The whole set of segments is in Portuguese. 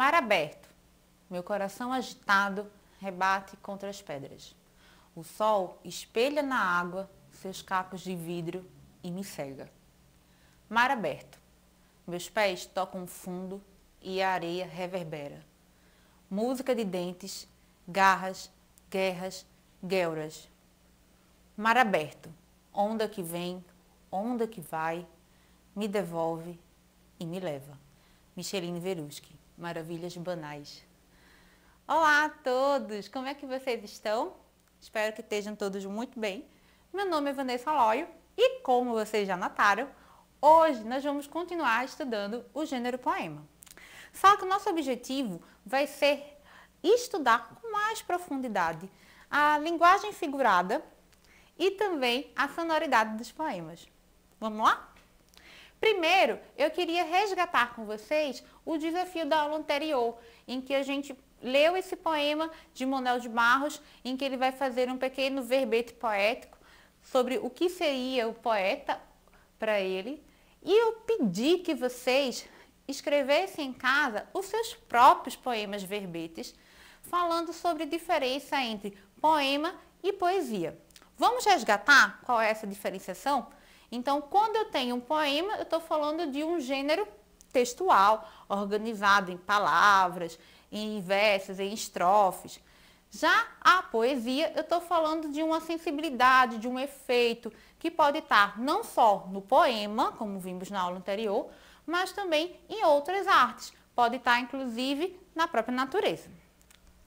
Mar aberto, meu coração agitado rebate contra as pedras. O sol espelha na água seus cacos de vidro e me cega. Mar aberto, meus pés tocam fundo e a areia reverbera. Música de dentes, garras, guerras, guelras. Mar aberto, onda que vem, onda que vai, me devolve e me leva. Micheline Veruski maravilhas banais. Olá a todos, como é que vocês estão? Espero que estejam todos muito bem. Meu nome é Vanessa Lóio e, como vocês já notaram, hoje nós vamos continuar estudando o gênero poema. Só que o nosso objetivo vai ser estudar com mais profundidade a linguagem figurada e também a sonoridade dos poemas. Vamos lá? Primeiro, eu queria resgatar com vocês o desafio da aula anterior, em que a gente leu esse poema de Manuel de Barros, em que ele vai fazer um pequeno verbete poético sobre o que seria o poeta para ele. E eu pedi que vocês escrevessem em casa os seus próprios poemas verbetes, falando sobre a diferença entre poema e poesia. Vamos resgatar qual é essa diferenciação? Então, quando eu tenho um poema, eu estou falando de um gênero textual, organizado em palavras, em versos, em estrofes. Já a poesia, eu estou falando de uma sensibilidade, de um efeito que pode estar não só no poema, como vimos na aula anterior, mas também em outras artes. Pode estar, inclusive, na própria natureza.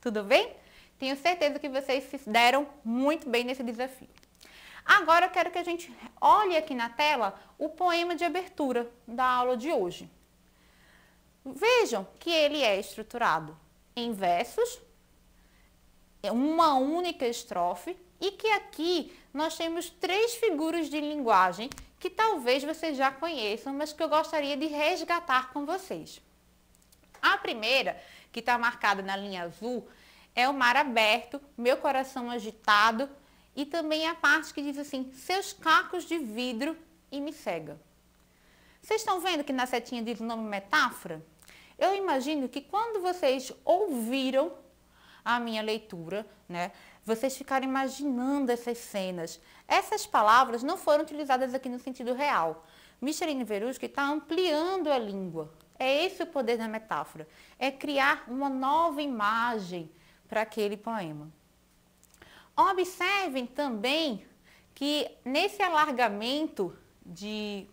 Tudo bem? Tenho certeza que vocês se deram muito bem nesse desafio. Agora eu quero que a gente olhe aqui na tela o poema de abertura da aula de hoje. Vejam que ele é estruturado em versos, é uma única estrofe, e que aqui nós temos três figuras de linguagem que talvez vocês já conheçam, mas que eu gostaria de resgatar com vocês. A primeira, que está marcada na linha azul, é o mar aberto, meu coração agitado, e também a parte que diz assim, seus cacos de vidro e me cega. Vocês estão vendo que na setinha diz o nome metáfora? Eu imagino que quando vocês ouviram a minha leitura, né, vocês ficaram imaginando essas cenas. Essas palavras não foram utilizadas aqui no sentido real. Micheline Veruschi está ampliando a língua. É esse o poder da metáfora. É criar uma nova imagem para aquele poema. Observem também que nesse alargamento de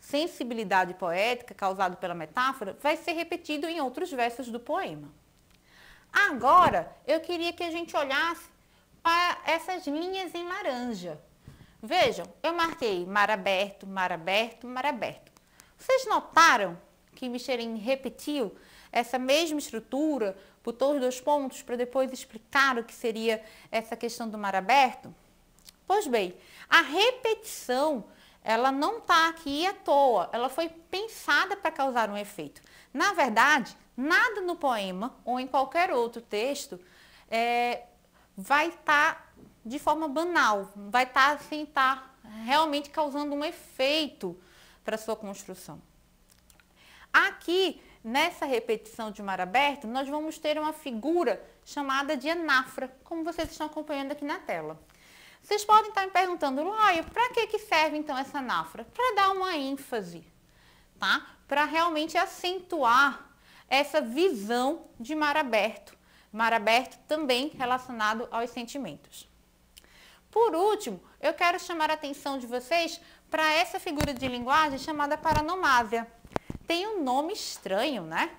sensibilidade poética causado pela metáfora vai ser repetido em outros versos do poema. Agora, eu queria que a gente olhasse para essas linhas em laranja. Vejam, eu marquei mar aberto, mar aberto, mar aberto. Vocês notaram que Michelin repetiu essa mesma estrutura todos os dois pontos para depois explicar o que seria essa questão do mar aberto? Pois bem, a repetição ela não está aqui à toa, ela foi pensada para causar um efeito. Na verdade, nada no poema ou em qualquer outro texto é, vai estar tá de forma banal, vai estar tá, assim, tá realmente causando um efeito para sua construção. Aqui Nessa repetição de mar aberto, nós vamos ter uma figura chamada de anafra, como vocês estão acompanhando aqui na tela. Vocês podem estar me perguntando, Laia, para que, que serve então essa anafra? Para dar uma ênfase, tá? Para realmente acentuar essa visão de mar aberto. Mar aberto também relacionado aos sentimentos. Por último, eu quero chamar a atenção de vocês para essa figura de linguagem chamada paranomásia tem um nome estranho, né?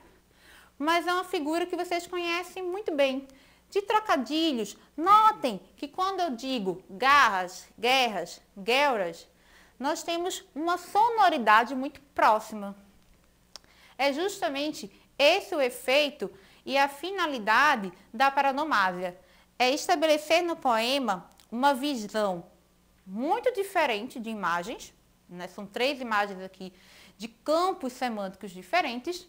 Mas é uma figura que vocês conhecem muito bem. De trocadilhos, notem que quando eu digo garras, guerras, guerras, nós temos uma sonoridade muito próxima. É justamente esse o efeito e a finalidade da paranomásia. É estabelecer no poema uma visão muito diferente de imagens, né? são três imagens aqui de campos semânticos diferentes,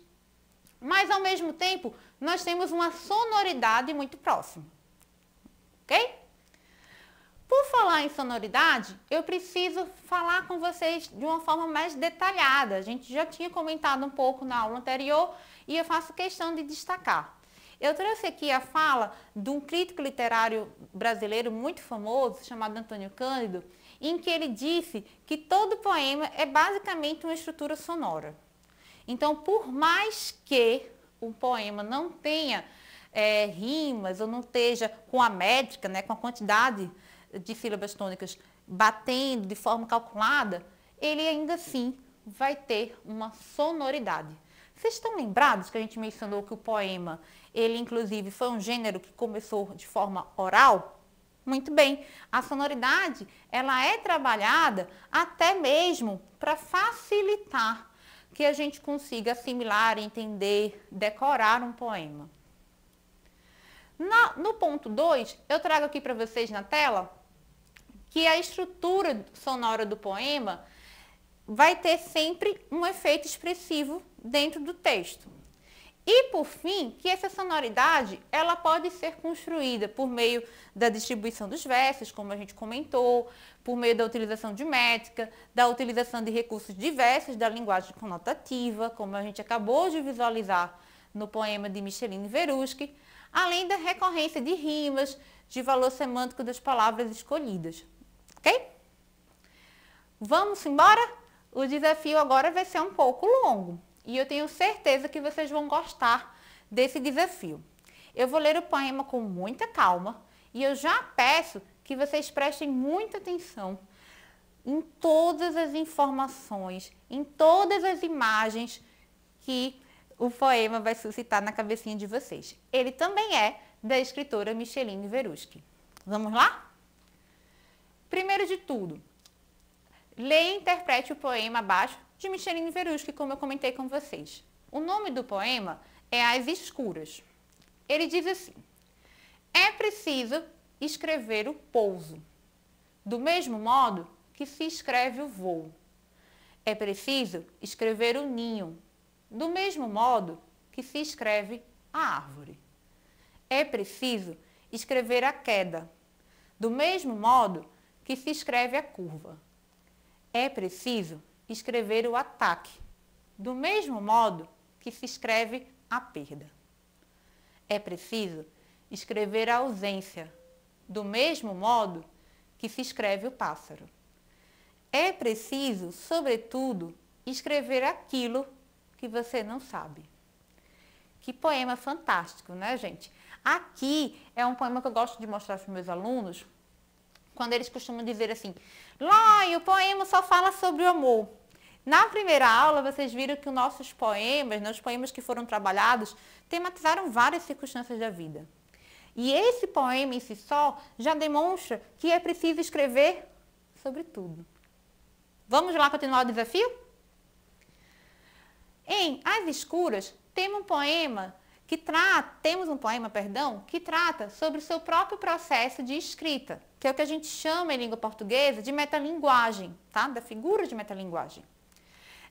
mas ao mesmo tempo nós temos uma sonoridade muito próxima. Ok? Por falar em sonoridade, eu preciso falar com vocês de uma forma mais detalhada. A gente já tinha comentado um pouco na aula anterior e eu faço questão de destacar. Eu trouxe aqui a fala de um crítico literário brasileiro muito famoso, chamado Antônio Cândido, em que ele disse que todo poema é basicamente uma estrutura sonora. Então, por mais que um poema não tenha é, rimas ou não esteja com a métrica, né, com a quantidade de sílabas tônicas batendo de forma calculada, ele ainda assim vai ter uma sonoridade. Vocês estão lembrados que a gente mencionou que o poema, ele inclusive foi um gênero que começou de forma oral? Muito bem, a sonoridade ela é trabalhada até mesmo para facilitar que a gente consiga assimilar, entender, decorar um poema. Na, no ponto 2, eu trago aqui para vocês na tela que a estrutura sonora do poema vai ter sempre um efeito expressivo dentro do texto. E por fim, que essa sonoridade, ela pode ser construída por meio da distribuição dos versos, como a gente comentou, por meio da utilização de métrica, da utilização de recursos diversos da linguagem conotativa, como a gente acabou de visualizar no poema de Micheline Veruski além da recorrência de rimas, de valor semântico das palavras escolhidas. OK? Vamos embora? O desafio agora vai ser um pouco longo e eu tenho certeza que vocês vão gostar desse desafio. Eu vou ler o poema com muita calma e eu já peço que vocês prestem muita atenção em todas as informações, em todas as imagens que o poema vai suscitar na cabecinha de vocês. Ele também é da escritora Micheline Veruschi. Vamos lá? Primeiro de tudo, Leia e interprete o poema abaixo de Michelin Veruschi, como eu comentei com vocês. O nome do poema é As Escuras. Ele diz assim: É preciso escrever o pouso, do mesmo modo que se escreve o voo. É preciso escrever o ninho, do mesmo modo que se escreve a árvore. É preciso escrever a queda, do mesmo modo que se escreve a curva é preciso escrever o ataque, do mesmo modo que se escreve a perda. É preciso escrever a ausência, do mesmo modo que se escreve o pássaro. É preciso, sobretudo, escrever aquilo que você não sabe. Que poema fantástico, né, gente? Aqui é um poema que eu gosto de mostrar para os meus alunos, quando eles costumam dizer assim, Loi, o poema só fala sobre o amor. Na primeira aula, vocês viram que os nossos poemas, né, os poemas que foram trabalhados, tematizaram várias circunstâncias da vida. E esse poema em si só já demonstra que é preciso escrever sobre tudo. Vamos lá continuar o desafio? Em As Escuras, tem um poema que trata, temos um poema, perdão, que trata sobre o seu próprio processo de escrita, que é o que a gente chama em língua portuguesa de metalinguagem, tá? Da figura de metalinguagem.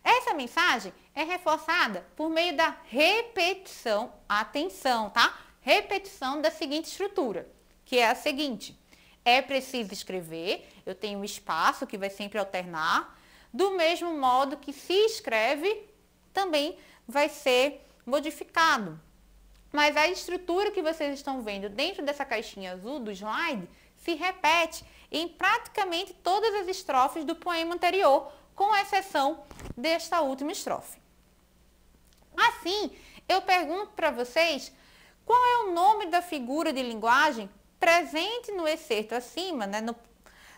Essa mensagem é reforçada por meio da repetição, atenção, tá? Repetição da seguinte estrutura, que é a seguinte: é preciso escrever, eu tenho um espaço que vai sempre alternar, do mesmo modo que se escreve, também vai ser modificado. Mas a estrutura que vocês estão vendo dentro dessa caixinha azul do slide se repete em praticamente todas as estrofes do poema anterior, com exceção desta última estrofe. Assim, eu pergunto para vocês qual é o nome da figura de linguagem presente no excerto acima, né, no,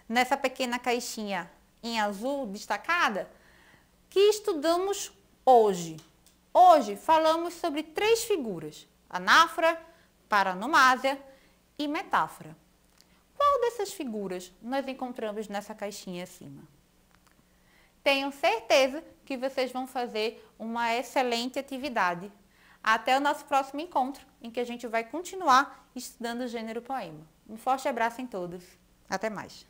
nessa pequena caixinha em azul destacada, que estudamos hoje. Hoje falamos sobre três figuras: anáfora, paranomásia e metáfora. Qual dessas figuras nós encontramos nessa caixinha acima? Tenho certeza que vocês vão fazer uma excelente atividade. Até o nosso próximo encontro, em que a gente vai continuar estudando o gênero poema. Um forte abraço em todos. Até mais.